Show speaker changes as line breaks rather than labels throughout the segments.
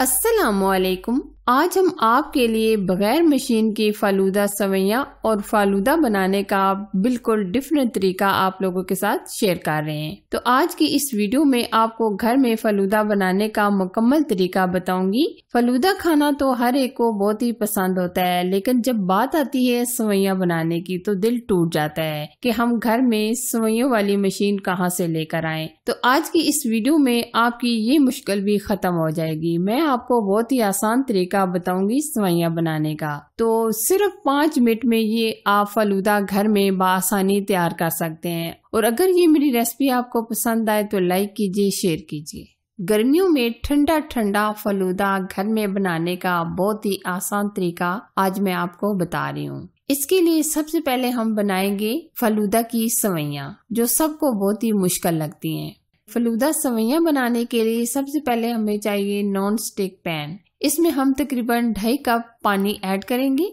السلام عليكم आज हम आपके लिए बगैर मशीन की फालूदा सवैया और फालूदा बनाने का बिल्कुल डिफरेंट तरीका आप लोगों के साथ शेयर कर रहे हैं तो आज की इस वीडियो में आपको घर में फालूदा बनाने का मुकम्मल तरीका बताऊंगी फालूदा खाना तो हर एक को बहुत ही पसंद होता है लेकिन जब बात आती है सवैया बनाने की तो दिल टूट जाता है की हम घर में सवैयों वाली मशीन कहाँ से लेकर आए तो आज की इस वीडियो में आपकी ये मुश्किल भी खत्म हो जाएगी मैं आपको बहुत ही आसान तरीका तरीका बताऊंगी सवैया बनाने का तो सिर्फ पाँच मिनट में ये आप फलूदा घर में बासानी तैयार कर सकते हैं और अगर ये मेरी रेसिपी आपको पसंद आए तो लाइक कीजिए शेयर कीजिए गर्मियों में ठंडा ठंडा फलूदा घर में बनाने का बहुत ही आसान तरीका आज मैं आपको बता रही हूँ इसके लिए सबसे पहले हम बनाएंगे फलूदा की सवैया जो सबको बहुत ही मुश्किल लगती हैं फलूदा सवैया बनाने के लिए सबसे पहले हमें चाहिए नॉन स्टिक पैन इसमें हम तकरीबन ढाई कप पानी ऐड करेंगे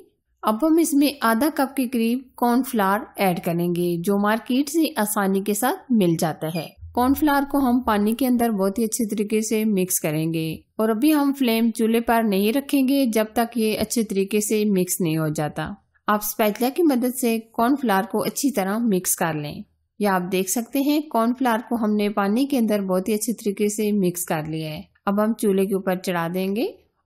अब हम इसमें आधा कप के करीब कॉर्नफ्लावर ऐड करेंगे जो मार्केट से आसानी के साथ मिल जाता है कॉर्नफ्लावर को हम पानी के अंदर बहुत ही अच्छे तरीके से मिक्स करेंगे और अभी हम फ्लेम चूल्हे पर नहीं रखेंगे जब तक ये अच्छे तरीके से मिक्स नहीं हो जाता आप स्पैचला की मदद से कॉर्नफ्लावर को अच्छी तरह मिक्स कर लें या आप देख सकते हैं कॉर्नफ्लावर को हमने पानी के अंदर बहुत ही अच्छे तरीके से मिक्स कर लिया है अब हम चूल्हे के ऊपर चढ़ा देंगे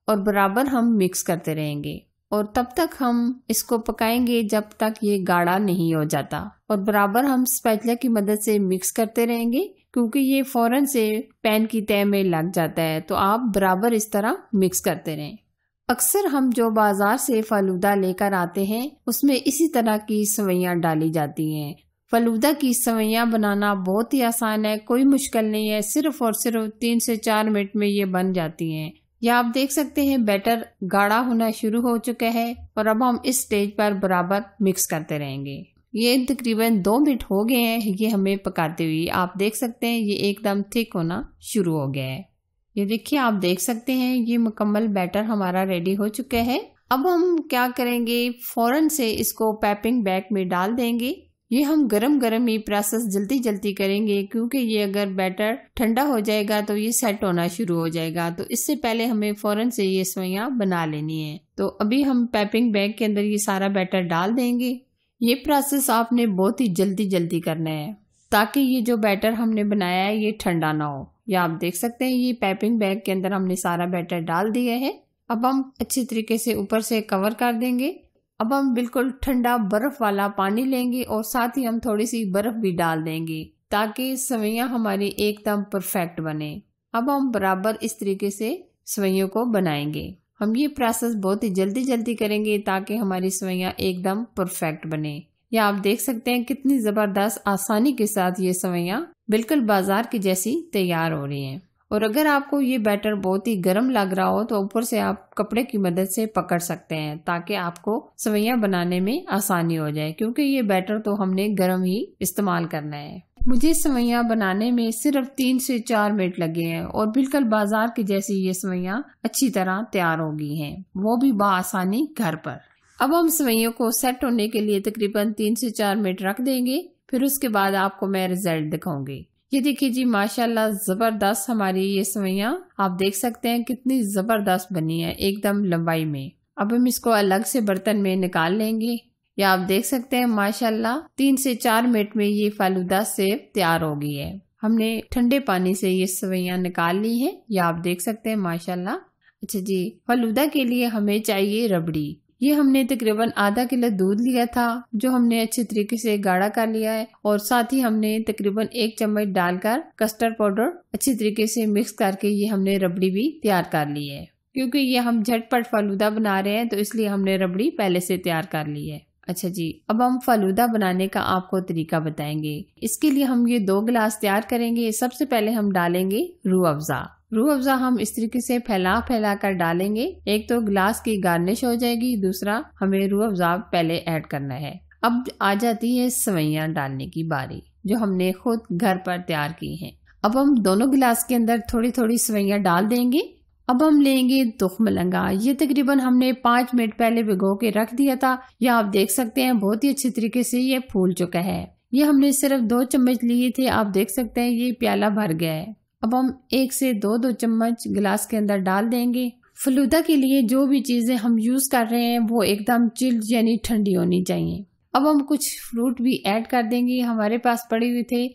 और बराबर हम मिक्स करते रहेंगे और तब तक हम इसको पकाएंगे जब तक ये गाढ़ा नहीं हो जाता और बराबर हम स्पैचला की मदद से मिक्स करते रहेंगे क्योंकि ये फौरन से पैन की तय में लग जाता है तो आप बराबर इस तरह मिक्स करते रहें अक्सर हम जो बाजार से फलूदा लेकर आते हैं उसमें इसी तरह की सवैयाँ डाली जाती हैं फलूदा की सवैयाँ बनाना बहुत ही आसान है कोई मुश्किल नहीं है सिर्फ और सिर्फ तीन से चार मिनट में ये बन जाती हैं या आप देख सकते हैं बैटर गाढ़ा होना शुरू हो चुका है और अब हम इस स्टेज पर बराबर मिक्स करते रहेंगे ये तकरीबन दो मिनट हो गए हैं ये हमें पकाते हुए आप देख सकते हैं ये एकदम थिक होना शुरू हो गया है ये देखिए आप देख सकते हैं ये मुकम्मल बैटर हमारा रेडी हो चुका है अब हम क्या करेंगे फ़ौरन से इसको पैपिंग बैग में डाल देंगे ये हम गरम गरम ही प्रोसेस जल्दी जल्दी करेंगे क्योंकि ये अगर बैटर ठंडा हो जाएगा तो ये सेट होना शुरू हो जाएगा तो इससे पहले हमें फ़ौरन से ये सेवैयाँ बना लेनी है तो अभी हम पैपिंग बैग के अंदर ये सारा बैटर डाल देंगे ये प्रोसेस आपने बहुत ही जल्दी जल्दी करना है ताकि ये जो बैटर हमने बनाया है ये ठंडा ना हो या आप देख सकते हैं ये पैपिंग बैग के अंदर हमने सारा बैटर डाल दिया है अब हम अच्छे तरीके से ऊपर से कवर कर देंगे अब हम बिल्कुल ठंडा बर्फ़ वाला पानी लेंगे और साथ ही हम थोड़ी सी बर्फ़ भी डाल देंगे ताकि सवैया हमारी एकदम परफेक्ट बने अब हम बराबर इस तरीके से सवैयों को बनाएंगे हम ये प्रोसेस बहुत ही जल्दी जल्दी करेंगे ताकि हमारी सवैया एकदम परफेक्ट बने या आप देख सकते हैं कितनी ज़बरदस्त आसानी के साथ ये सवैया बिल्कुल बाजार की जैसी तैयार हो रही हैं और अगर आपको ये बैटर बहुत ही गर्म लग रहा हो तो ऊपर से आप कपड़े की मदद से पकड़ सकते हैं ताकि आपको सवैया बनाने में आसानी हो जाए क्योंकि ये बैटर तो हमने गर्म ही इस्तेमाल करना है मुझे सवैया बनाने में सिर्फ तीन से चार मिनट लगे हैं और बिल्कुल बाजार की जैसी ये सवैया अच्छी तरह तैयार हो गई है वो भी बसानी घर पर अब हम सवैयों को सेट होने के लिए तकरीबन तीन से चार मिनट रख देंगे फिर उसके बाद आपको मैं रिजल्ट दिखाऊंगी ये देखिए जी माशाल्लाह ज़बरदस्त हमारी ये सवैया आप देख सकते हैं कितनी ज़बरदस्त बनी है एकदम लंबाई में अब हम इसको अलग से बर्तन में निकाल लेंगे या आप देख सकते हैं माशाल्लाह तीन से चार मिनट में ये फालूदा सेब तैयार हो गई है हमने ठंडे पानी से ये सवैया निकाल ली है या आप देख सकते हैं माशाल्लाह अच्छा जी फालूदा के लिए हमें चाहिए रबड़ी ये हमने तकरीबन आधा किलो दूध लिया था जो हमने अच्छे तरीके से गाढ़ा कर लिया है और साथ ही हमने तकरीबन एक चम्मच डालकर कस्टर्ड पाउडर अच्छे तरीके से मिक्स करके ये हमने रबड़ी भी तैयार कर ली है क्योंकि ये हम झटपट फालूदा बना रहे हैं तो इसलिए हमने रबड़ी पहले से तैयार कर ली है अच्छा जी अब हम फलूदा बनाने का आपको तरीका बताएंगे इसके लिए हम ये दो गिलास तैयार करेंगे सबसे पहले हम डालेंगे रूह अफ़ज़ा रूह अफ़ज़ा हम इस तरीके से फैला फैला कर डालेंगे एक तो ग्लास की गार्निश हो जाएगी दूसरा हमें रूह अफ़ज़ा पहले ऐड करना है अब आ जाती है सवैया डालने की बारी जो हमने खुद घर पर तैयार की हैं अब हम दोनों गिलास के अंदर थोड़ी थोड़ी सवैया डाल देंगे अब हम लेंगे दुख मलंगा ये तकरीबन हमने पांच मिनट पहले भिगो के रख दिया था यह आप देख सकते हैं बहुत ही अच्छे तरीके से ये फूल चुका है ये हमने सिर्फ दो चम्मच लिए थे आप देख सकते हैं ये प्याला भर गया है अब हम एक से दो दो चम्मच गिलास के अंदर डाल देंगे फलूदा के लिए जो भी चीज़ें हम यूज़ कर रहे हैं वो एकदम चिल्ड यानी ठंडी होनी चाहिए अब हम कुछ फ्रूट भी ऐड कर देंगे हमारे पास पड़े हुए थे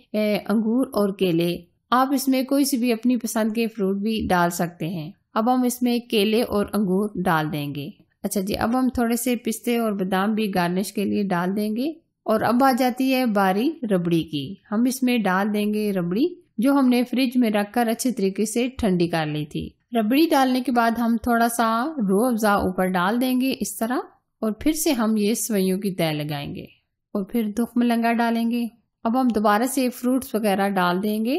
अंगूर और केले आप इसमें कोई सी भी अपनी पसंद के फ्रूट भी डाल सकते हैं अब हम इसमें केले और अंगूर डाल देंगे अच्छा जी अब हम थोड़े से पिस्ते और बादाम भी गार्निश के लिए डाल देंगे और अब आ जाती है बारी रबड़ी की हम इसमें डाल देंगे रबड़ी जो हमने फ्रिज में रखकर अच्छे तरीके से ठंडी कर ली थी रबड़ी डालने के बाद हम थोड़ा सा रो अफ़ज़ा ऊपर डाल देंगे इस तरह और फिर से हम ये सवैयों की तय लगाएंगे और फिर दुख मलंगा डालेंगे अब हम दोबारा से फ्रूट्स वगैरह डाल देंगे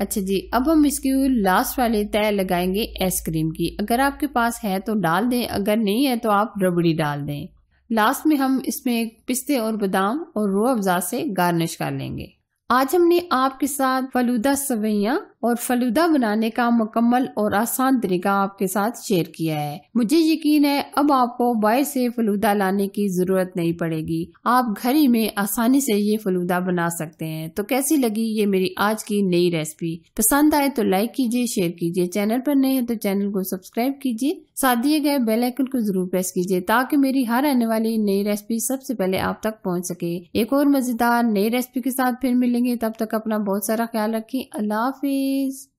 अच्छा जी अब हम इसकी लास्ट वाली तय लगाएंगे आइसक्रीम की अगर आपके पास है तो डाल दें अगर नहीं है तो आप रबड़ी डाल दें लास्ट में हम इसमें पिस्ते और बादाम और रो अफ़ज़ा से गार्निश कर लेंगे आज हमने आपके साथ फलूदा सवैया और फलूदा बनाने का मुकम्मल और आसान तरीका आपके साथ शेयर किया है मुझे यकीन है अब आपको बाहर से फलूदा लाने की जरूरत नहीं पड़ेगी आप घर ही में आसानी से ये फलूदा बना सकते हैं तो कैसी लगी ये मेरी आज की नई रेसिपी पसंद आए तो लाइक कीजिए शेयर कीजिए चैनल पर नए हैं तो चैनल को सब्सक्राइब कीजिए साथ दिए गए बेल आइकन को जरूर प्रेस कीजिए ताकि मेरी हर आने वाली नई रेसिपी सबसे पहले आप तक पहुँच सके एक और मजेदार नई रेसिपी के साथ फिर मिलेंगे मिलेंगे तब तक अपना बहुत सारा ख्याल रखें अल्लाह हाफिज़